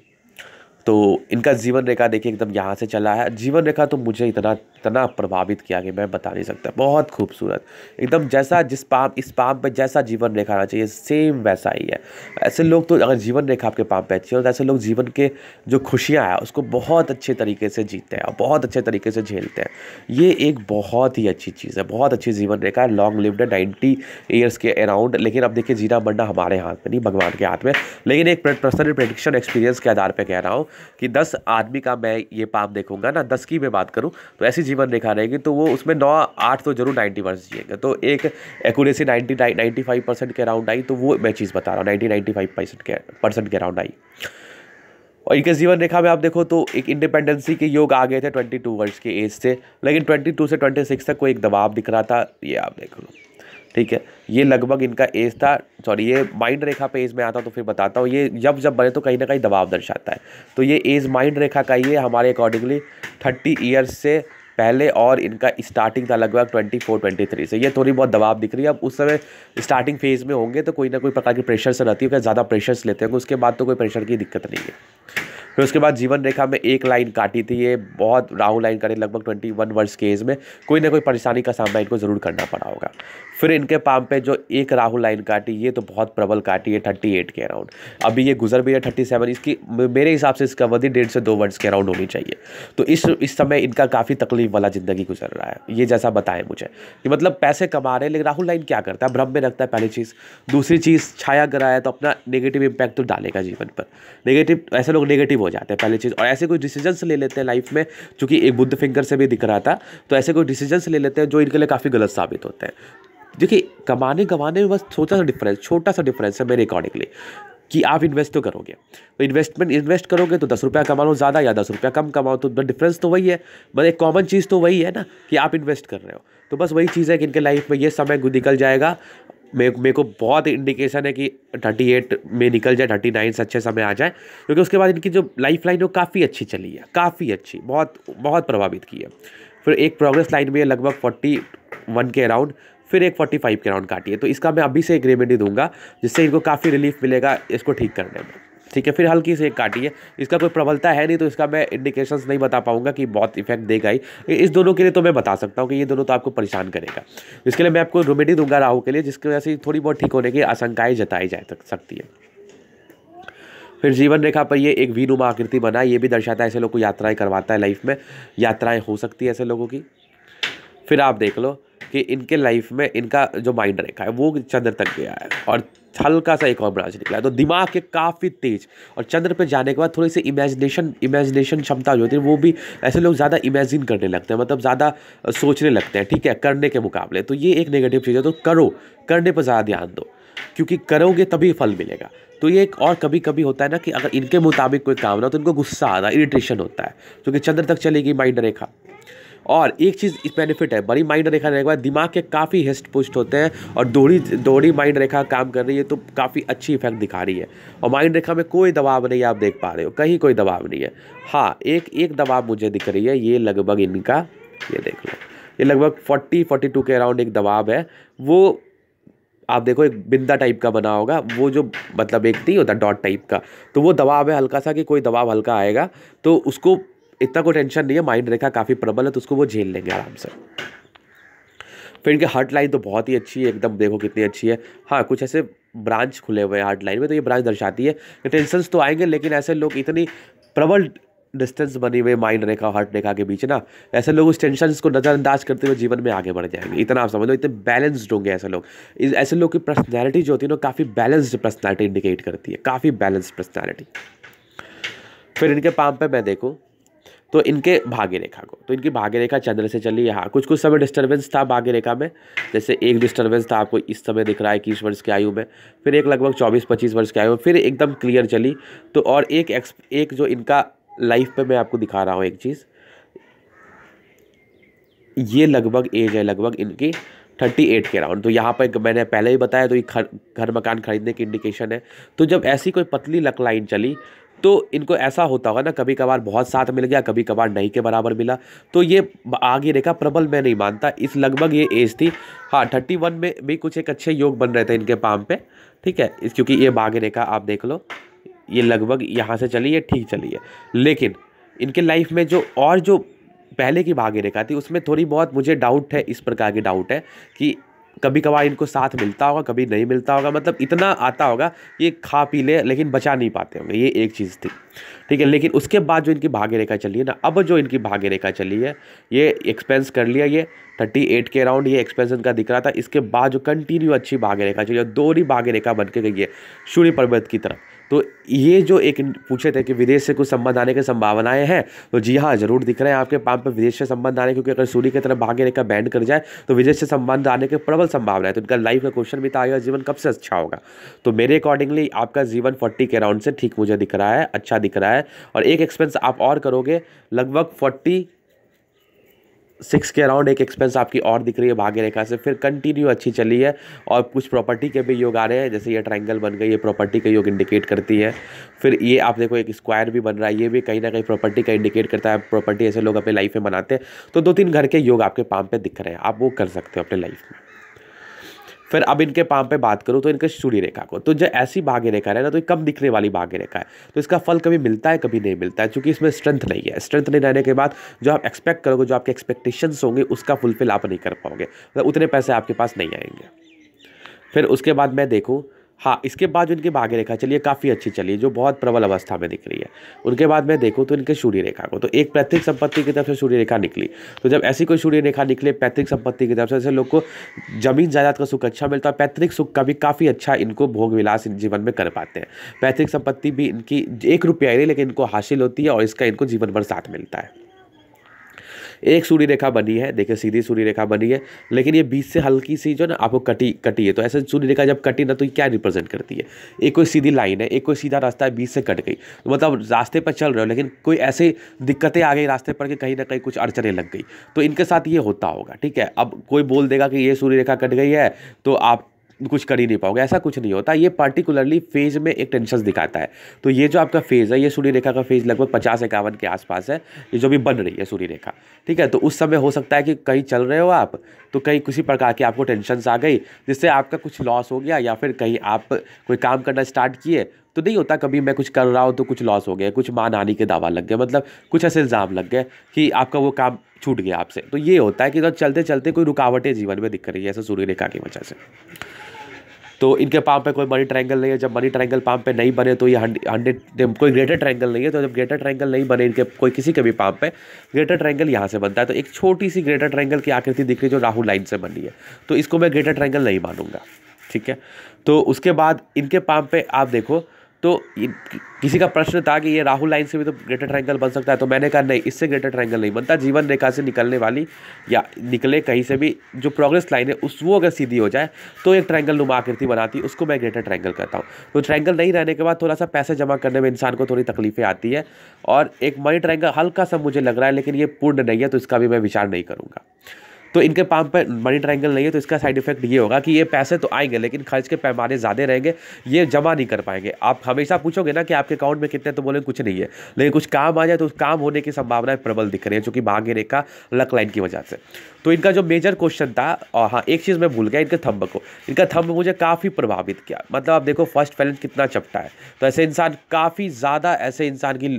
तो इनका जीवन रेखा देखिए एकदम यहाँ से चला है जीवन रेखा तो मुझे इतना इतना प्रभावित किया कि मैं बता नहीं सकता बहुत खूबसूरत एकदम जैसा जिस पाम इस पाम पे जैसा जीवन रेखा आना चाहिए सेम वैसा ही है ऐसे लोग तो अगर जीवन रेखा आपके पाम पे अच्छी हो तो ऐसे लोग जीवन के जो खुशियाँ हैं उसको बहुत अच्छे तरीके से जीते हैं और बहुत अच्छे तरीके से झेलते हैं ये एक बहुत ही अच्छी चीज़ है बहुत अच्छी जीवन रेखा है लॉन्ग लिव्ड है नाइन्टी ईयर्स के अराउंड लेकिन अब देखिए जीना मरना हमारे हाथ में नहीं भगवान के हाथ में लेकिन एक पर्सनल प्रडिक्शन एक्सपीरियंस के आधार पर कह रहा हूँ कि दस आदमी का मैं ये पाप देखूंगा ना दस की मैं बात करूं तो ऐसी जीवन रेखा रहेगी तो वो उसमें नौ आठ तो जरूर नाइन्टी वर्ष जिएगा तो एक accuracy ninety ninety five percent के अराउंड आई तो वो मैं चीज़ बता रहा हूँ नाइन्टी नाइन्टी फाइव परसेंट के परसेंट के अराउंड आई और इनके जीवन रेखा में आप देखो तो एक इंडिपेंडेंसी के योग आ गए थे ट्वेंटी टू वर्ष के एज से लेकिन ट्वेंटी टू से ट्वेंटी सिक्स तक कोई एक दबाव दिख रहा था ये आप देख लो ठीक है ये लगभग इनका एज था सॉरी ये माइंड रेखा पे एज में आता हूँ तो फिर बताता हूँ ये जब जब बने तो कहीं ना कहीं दबाव दर्शाता है तो ये एज माइंड रेखा का ही है हमारे अकॉर्डिंगली थर्टी ईयर्स से पहले और इनका स्टार्टिंग था लगभग ट्वेंटी फोर ट्वेंटी थ्री से ये थोड़ी बहुत दबाव दिख रही है अब उस समय स्टार्टिंग फेज़ में होंगे तो कोई ना कोई प्रकार की प्रेशर से रहती है ज़्यादा प्रेशर्स लेते हैं उसके बाद तो कोई प्रेशर की दिक्कत नहीं है फिर उसके बाद जीवन रेखा में एक लाइन काटी थी ये बहुत राहुल लाइन करें लगभग ट्वेंटी वन वर्ष के एज में कोई ना कोई परेशानी का सामना इनको ज़रूर करना पड़ा होगा फिर इनके पाम पे जो एक राहुल लाइन काटी ये तो बहुत प्रबल काटी है थर्टी एट के अराउंड अभी ये गुजर भी है थर्टी सेवन इसकी मेरे हिसाब से इसका अवधि डेढ़ से दो वर्ष के अराउंड होनी चाहिए तो इस इस समय इनका काफ़ी तकलीफ वाला ज़िंदगी गुजर रहा है ये जैसा बताएं मुझे कि मतलब पैसे कमा रहे हैं लेकिन राहुल लाइन क्या करता है भ्रम में रखता है पहली चीज़ दूसरी चीज़ छाया ग्रह है तो अपना नेगेटिव इम्पैक्ट तो डालेगा जीवन पर नेगेटिव ऐसे लोग नेगेटिव पॉजिटिव हो जाते हैं पहले चीज़ और ऐसे कोई डिसीजन्स ले लेते हैं लाइफ में चूँकि एक बुद्ध फिंगर से भी दिख रहा था तो ऐसे कोई डिसीजन्स ले लेते हैं जो इनके लिए काफ़ी गलत साबित होते हैं देखिए कमाने कमाने में बस छोटा सा डिफरेंस छोटा सा डिफरेंस है मेरे अकॉर्डिंगली कि आप इन्वेस्ट तो करोगे तो इन्वेस्टमेंट इन्वेस्ट करोगे तो दस रुपया कमा लो ज़्यादा या दस रुपया कम कमाओ तो डिफरेंस तो वही है मतलब एक कॉमन चीज़ तो वही है ना कि आप इन्वेस्ट कर रहे हो तो बस वही चीज़ है कि इनके लाइफ में ये समय निकल जाएगा मेरे मेरे को बहुत इंडिकेशन है कि थर्टी एट में निकल जाए थर्टी नाइन से अच्छे समय आ जाए क्योंकि उसके बाद इनकी जो लाइफ लाइन है वो काफ़ी अच्छी चली है काफ़ी अच्छी बहुत बहुत प्रभावित की है फिर एक प्रोग्रेस लाइन में लगभग फोर्टी वन के अराउंड फिर एक फोर्टी फाइव के अराउंड काटी है तो इसका मैं अभी से एक रेमेडी दूंगा जिससे इनको काफ़ी रिलीफ मिलेगा इसको ठीक करने में ठीक है फिर हल्की से काटिए इसका कोई प्रबलता है नहीं तो इसका मैं इंडिकेशंस नहीं बता पाऊंगा कि बहुत इफेक्ट देगा ही इस दोनों के लिए तो मैं बता सकता हूँ कि ये दोनों तो आपको परेशान करेगा इसके लिए मैं आपको रोमेडी दूंगा राहु के लिए जिसकी वजह से थोड़ी बहुत ठीक होने की आशंकाएँ जताई जा सकती है फिर जीवन रेखा पर ये एक वीनुमा आकृति बना ये भी दर्शाता है ऐसे लोग को यात्राएँ करवाता है लाइफ में यात्राएँ हो सकती है ऐसे लोगों की फिर आप देख लो कि इनके लाइफ में इनका जो माइंड रेखा है वो चंद्र तक गया है और हल्का सा एक और ब्रांच निकला तो दिमाग के काफ़ी तेज और चंद्र पे जाने के बाद थोड़ी सी इमेजिनेशन इमेजिनेशन क्षमता जो होती है वो भी ऐसे लोग ज़्यादा इमेजिन करने लगते हैं मतलब ज़्यादा सोचने लगते हैं ठीक है करने के मुकाबले तो ये एक नेगेटिव चीज़ है तो करो करने पर ज़्यादा ध्यान दो क्योंकि करोगे तभी फल मिलेगा तो ये एक और कभी कभी होता है ना कि अगर इनके मुताबिक कोई काम ना हो तो इनको गुस्सा आना इरीटेशन होता है क्योंकि चंद्र तक चलेगी माइंड रेखा और एक चीज़ इस बेनिफिट है बड़ी माइंड रेखा रहने के बाद दिमाग के काफ़ी हिस्ट पुष्ट होते हैं और दोहरी दोहरी माइंड रेखा काम कर रही है तो काफ़ी अच्छी इफेक्ट दिखा रही है और माइंड रेखा में कोई दबाव नहीं आप देख पा रहे हो कहीं कोई दबाव नहीं है हाँ एक एक दबाव मुझे दिख रही है ये लगभग इनका ये देख लो ये लगभग फोर्टी फोर्टी टू के अराउंड एक दबाव है वो आप देखो एक बिंदा टाइप का बना होगा वो जो मतलब एक नहीं होता डॉट टाइप का तो वो दबाव है हल्का सा कि कोई दबाव हल्का आएगा तो उसको इतना कोई टेंशन नहीं है माइंड रेखा काफ़ी प्रबल है तो उसको वो झेल लेंगे आराम से फिर इनकी हार्ट लाइन तो बहुत ही अच्छी है एकदम देखो कितनी अच्छी है हाँ कुछ ऐसे ब्रांच खुले हुए हैं हार्ट लाइन में तो ये ब्रांच दर्शाती है कि टेंशन तो आएंगे लेकिन ऐसे लोग इतनी प्रबल डिस्टेंस बनी हुई माइंड रेखा और हार्ट रेखा के बीच ना ऐसे लोग उस टेंशन को नज़रअंदाज करते हुए जीवन में आगे बढ़ जाएंगे इतना आप समझ लो इतने बैलेंस्ड होंगे ऐसे लोग ऐसे लोग की पर्सनैलिटी जो होती है ना काफ़ी बैलेंस्ड पर्सनैलिटी इंडिकेट करती है काफ़ी बैलेंस्ड पर्सनैलिटी फिर इनके पाम पे मैं देखूँ तो इनके भाग्य रेखा को तो इनकी भाग्य रेखा चंद्र से चली यहाँ कुछ कुछ समय डिस्टर्बेंस था भाग्य रेखा में जैसे एक डिस्टर्बेंस था आपको इस समय दिख रहा है इक्कीस वर्ष की आयु में फिर एक लगभग चौबीस पच्चीस वर्ष की आयु में फिर एकदम क्लियर चली तो और एक एक्स एक जो इनका लाइफ पे मैं आपको दिखा रहा हूँ एक चीज़ ये लगभग एज है लगभग इनकी थर्टी एट के अराउंड तो यहाँ पर मैंने पहले ही बताया तो ये घर घर मकान खरीदने की इंडिकेशन है तो जब ऐसी कोई पतली लक लाइन चली तो इनको ऐसा होता होगा ना कभी कभार बहुत साथ मिल गया कभी कभार नहीं के बराबर मिला तो ये आगे रेखा प्रबल मैं नहीं मानता इस लगभग ये एज थी हाँ थर्टी वन में भी कुछ एक अच्छे योग बन रहे थे इनके पाम पे ठीक है इस क्योंकि ये बाघ रेखा आप देख लो ये लगभग यहाँ से चली है ठीक चली है लेकिन इनके लाइफ में जो और जो पहले की भाग्य रेखा थी उसमें थोड़ी बहुत मुझे डाउट है इस प्रकार की डाउट है कि कभी कभार इनको साथ मिलता होगा कभी नहीं मिलता होगा मतलब इतना आता होगा ये खा पी ले लेकिन बचा नहीं पाते होंगे ये एक चीज़ थी ठीक है लेकिन उसके बाद जो इनकी भाग्य रेखा चली है ना अब जो इनकी भाग्य रेखा चली है ये एक्सपेंस कर लिया ये थर्टी एट के अराउंड ये एक्सपेंस इनका दिख रहा था इसके बाद जो कंटिन्यू अच्छी भाग्य रेखा चली और दोहरी भाग्य रेखा बन के गई है सूर्य पर्वत की तरफ तो ये जो एक पूछे थे कि विदेश से कुछ संबंध आने की संभावनाएं हैं तो जी हाँ ज़रूर दिख रहे हैं आपके पाम पर विदेश से संबंध आने क्योंकि अगर सूर्य की तरफ भाग्य रेखा बैंड कर जाए तो विदेश से संबंध आने के प्रबल संभावना है तो इनका लाइफ का क्वेश्चन भी था आएगा जीवन कब से अच्छा होगा तो मेरे अकॉर्डिंगली आपका जीवन फोर्टी के अराउंड से ठीक मुझे दिख रहा है अच्छा दिख रहा है और एक एक्सपेंस आप और करोगे लगभग फोर्टी सिक्स के अराउंड एक एक्सपेंस आपकी और दिख रही है भाग्य रेखा से फिर कंटिन्यू अच्छी चली है और कुछ प्रॉपर्टी के भी योग आ रहे हैं जैसे ये ट्रायंगल बन गई ये प्रॉपर्टी का योग इंडिकेट करती है फिर ये आप देखो एक स्क्वायर भी बन रहा है ये भी कहीं ना कहीं प्रॉपर्टी का इंडिकेट करता है प्रॉपर्टी ऐसे लोग अपने लाइफ में बनाते हैं तो दो तीन घर के योग आपके पाम पर दिख रहे हैं आप वो कर सकते हो अपने लाइफ में फिर अब इनके पाम पे बात करूँ तो इनके सूर्य रेखा को तो जो ऐसी भाग्य रेखा है ना तो ये कम दिखने वाली भाग्य रेखा है तो इसका फल कभी मिलता है कभी नहीं मिलता है क्योंकि इसमें स्ट्रेंथ नहीं है स्ट्रेंथ नहीं रहने के बाद जो आप एक्सपेक्ट करोगे जो आपके एक्सपेक्टेशंस होंगे उसका फुलफिल आप नहीं कर पाओगे मतलब उतने पैसे आपके पास नहीं आएंगे फिर उसके बाद मैं देखूँ हाँ इसके बाद जो इनकी भाग्य रेखा चलिए काफ़ी अच्छी चली जो बहुत प्रबल अवस्था में दिख रही है उनके बाद मैं देखूँ तो इनके सूर्य रेखा को तो एक पैतृक संपत्ति की तरफ से सूर्य रेखा निकली तो जब ऐसी कोई सूर्य रेखा निकले पैतृक संपत्ति की तरफ से ऐसे लोग को जमीन जायदाद का सुख अच्छा मिलता है पैतृक सुख का भी काफ़ी अच्छा इनको भोग विलास जीवन में कर पाते हैं पैतृक संपत्ति भी इनकी एक रुपया लेकिन इनको हासिल होती है और इसका इनको जीवन भर साथ मिलता है एक सूर्य रेखा बनी है देखिए सीधी सूर्य रेखा बनी है लेकिन ये बीच से हल्की सी जो ना आपको कटी कटी है तो ऐसे सूर्य रेखा जब कटी ना तो ये क्या रिप्रेजेंट करती है एक कोई सीधी लाइन है एक कोई सीधा रास्ता है बीच से कट गई तो मतलब रास्ते पर चल रहे हो लेकिन कोई ऐसे दिक्कतें आ गई रास्ते पर कि कहीं ना कहीं कुछ अड़चने लग गई तो इनके साथ ये होता होगा ठीक है अब कोई बोल देगा कि ये सूर्य रेखा कट गई है तो आप कुछ कर ही नहीं पाओगे ऐसा कुछ नहीं होता ये पार्टिकुलरली फेज में एक टेंशन दिखाता है तो ये जो आपका फेज है ये सूर्य रेखा का फेज लगभग पचास इक्यावन के आसपास है ये जो भी बन रही है सूर्य रेखा ठीक है तो उस समय हो सकता है कि कहीं चल रहे हो आप तो कहीं किसी प्रकार की आपको टेंशन आ गई जिससे आपका कुछ लॉस हो गया या फिर कहीं आप कोई काम करना स्टार्ट किए तो नहीं होता कभी मैं कुछ कर रहा हूँ तो कुछ लॉस हो गया कुछ मान हानि के दावा लग गए मतलब कुछ ऐसे इल्ज़ाम लग गए कि आपका वो काम छूट गया आपसे तो ये होता है कि तो चलते चलते कोई रुकावटें जीवन में दिख रही है ऐसा सूर्य रेखा की वजह से तो इनके पाम पे कोई मनी ट्रायंगल नहीं है जब मनी ट्रायंगल पाम पे नहीं बने तो ये हंड्रेड कोई ग्रेटर ट्रायंगल नहीं है तो जब ग्रेटर ट्रायंगल नहीं बने इनके कोई किसी के भी पाम पे ग्रेटर ट्रायंगल यहाँ से बनता है तो एक छोटी सी ग्रेटर ट्रायंगल की आकृति दिख रही है जो राहुल लाइन से बनी है तो इसको मैं ग्रेटर ट्रायंगल नहीं मानूंगा ठीक है तो उसके बाद इनके पाम पे आप देखो तो किसी का प्रश्न था कि ये राहुल लाइन से भी तो ग्रेटर ट्रायंगल बन सकता है तो मैंने कहा नहीं इससे ग्रेटर ट्रायंगल नहीं बनता जीवन रेखा से निकलने वाली या निकले कहीं से भी जो प्रोग्रेस लाइन है उस वो अगर सीधी हो जाए तो एक ट्रायंगल नुमा आकृति बनाती उसको मैं ग्रेटर ट्रायंगल कहता हूँ तो ट्रायंगल नहीं रहने के बाद थोड़ा सा पैसे जमा करने में इंसान को थोड़ी तकलीफें आती है और एक मनी ट्रायंगल हल्का सा मुझे लग रहा है लेकिन ये पूर्ण नहीं है तो इसका भी मैं विचार नहीं करूँगा तो इनके पाम पर मनी ट्राइंगल नहीं है तो इसका साइड इफेक्ट ये होगा कि ये पैसे तो आएंगे लेकिन खर्च के पैमाने ज़्यादा रहेंगे ये जमा नहीं कर पाएंगे आप हमेशा पूछोगे ना कि आपके अकाउंट में कितने तो बोले कुछ नहीं है लेकिन कुछ काम आ जाए तो उस काम होने की संभावनाएं प्रबल दिख रही है जो कि भाग्य रेखा लक लाइन की वजह से तो इनका जो मेजर क्वेश्चन था और हाँ एक चीज़ मैं भूल गया इनके थंब को इनका थंब मुझे काफ़ी प्रभावित किया मतलब आप देखो फर्स्ट बैलेंस कितना चपटा है तो ऐसे इंसान काफ़ी ज़्यादा ऐसे इंसान की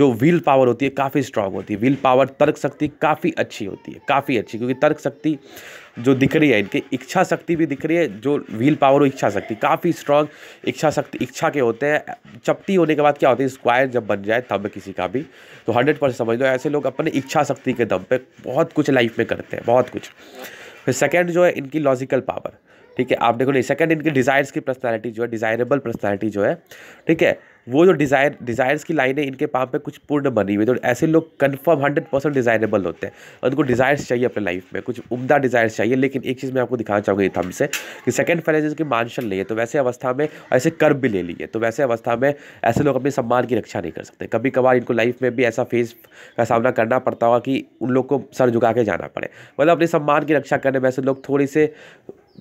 जो विल पावर होती है काफ़ी स्ट्रांग होती है विल पावर तर्क शक्ति काफ़ी अच्छी होती है काफ़ी अच्छी क्योंकि तर्क शक्ति जो दिख रही है इनकी इच्छा शक्ति भी दिख रही है जो व्हील पावर और इच्छा शक्ति काफ़ी स्ट्रॉन्ग इच्छा शक्ति इच्छा के होते हैं चपटी होने के बाद क्या होती है स्क्वायर जब बन जाए तब किसी का भी तो हंड्रेड परसेंट समझ लो ऐसे लोग अपने इच्छा शक्ति के दम पे बहुत कुछ लाइफ में करते हैं बहुत कुछ फिर सेकेंड जो है इनकी लॉजिकल पावर ठीक है आप देखो नहीं सेकेंड इनकी डिज़ायर्स की पर्सनैलिटी जो है डिज़ायरेबल पर्सनैलिटी जो है ठीक है वो जो डिज़ायर डिज़ायर्स की लाइनें इनके पाम पे कुछ पूर्ण बनी हुई तो ऐसे लोग कन्फर्म हंड्रेड परसेंट डिज़ायरेबल होते हैं उनको डिज़ायर्स चाहिए अपने लाइफ में कुछ उम्दा डिज़ायर्स चाहिए लेकिन एक चीज़ मैं आपको दिखाना चाहूँगी थम से कि सेकेंड फाइनेंस की मानशन लिए तो वैसे अवस्था में ऐसे कर्व भी ले लिए तो वैसे अवस्था में ऐसे लोग अपने सम्मान की रक्षा नहीं कर सकते कभी कभार इनको लाइफ में भी ऐसा फेस का सामना करना पड़ता होगा कि उन लोग को सर झुका के जाना पड़े मतलब अपने सम्मान की रक्षा करने में ऐसे लोग थोड़ी से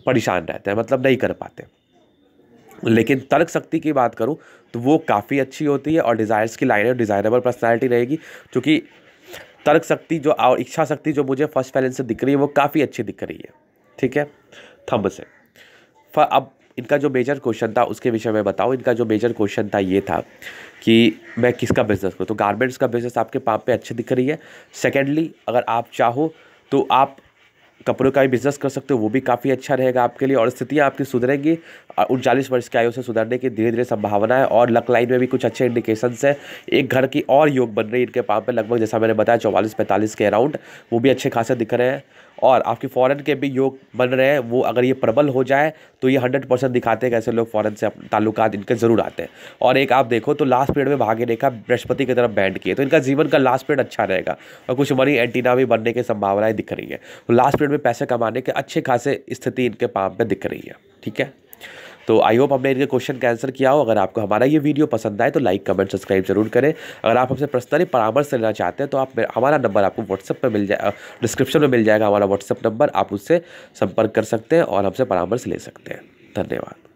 परेशान रहते हैं मतलब नहीं कर पाते लेकिन तर्क शक्ति की बात करूँ तो वो काफ़ी अच्छी होती है और डिज़ायर्स की लाइन है डिज़ायरेबल पर्सनैलिटी रहेगी क्योंकि तर्क शक्ति जो और इच्छा शक्ति जो मुझे फर्स्ट बैलेंस से दिख रही है वो काफ़ी अच्छी दिख रही है ठीक है थम्ब से अब इनका जो मेजर क्वेश्चन था उसके विषय में बताओ इनका जो मेजर क्वेश्चन था ये था कि मैं किसका बिज़नेस करूँ तो गारमेंट्स का बिज़नेस आपके पाप पे अच्छी दिख रही है सेकेंडली अगर आप चाहो तो आप कपड़ों का भी बिज़नेस कर सकते हो वो भी काफ़ी अच्छा रहेगा आपके लिए और स्थितियाँ आपकी सुधरेंगी उनचालीस वर्ष की आयु से सुधरने की धीरे धीरे संभावना है और लक लाइन में भी कुछ अच्छे इंडिकेशन है एक घर की और योग बन रही है इनके पाप में लगभग जैसा मैंने बताया चौवालीस पैंतालीस के अराउंड वो भी अच्छे खासे दिख रहे हैं और आपके फॉरेन के भी योग बन रहे हैं वो अगर ये प्रबल हो जाए तो ये हंड्रेड परसेंट दिखाते हैं कैसे लोग फॉरेन से ताल्लुक इनके ज़रूर आते हैं और एक आप देखो तो लास्ट पीरियड में भाग्य रेखा बृहस्पति की तरफ बैंड किए तो इनका जीवन का लास्ट पीरियड अच्छा रहेगा और कुछ मरी एंटीना भी बनने की संभावनाएँ दिख रही है तो लास्ट पीरियड में पैसे कमाने के अच्छे खासे स्थिति इनके पाप में दिख रही है ठीक है तो आई होप हमने इनके क्वेश्चन का आंसर किया हो अगर आपको हमारा ये वीडियो पसंद आए तो लाइक कमेंट सब्सक्राइब जरूर करें अगर आप हमसे पर्सनली परामर्श लेना चाहते हैं तो आप हमारा नंबर आपको व्हाट्सअप पर मिल जाए डिस्क्रिप्शन में मिल जाएगा हमारा व्हाट्सअप नंबर आप उससे संपर्क कर सकते हैं और हमसे परामर्श ले सकते हैं धन्यवाद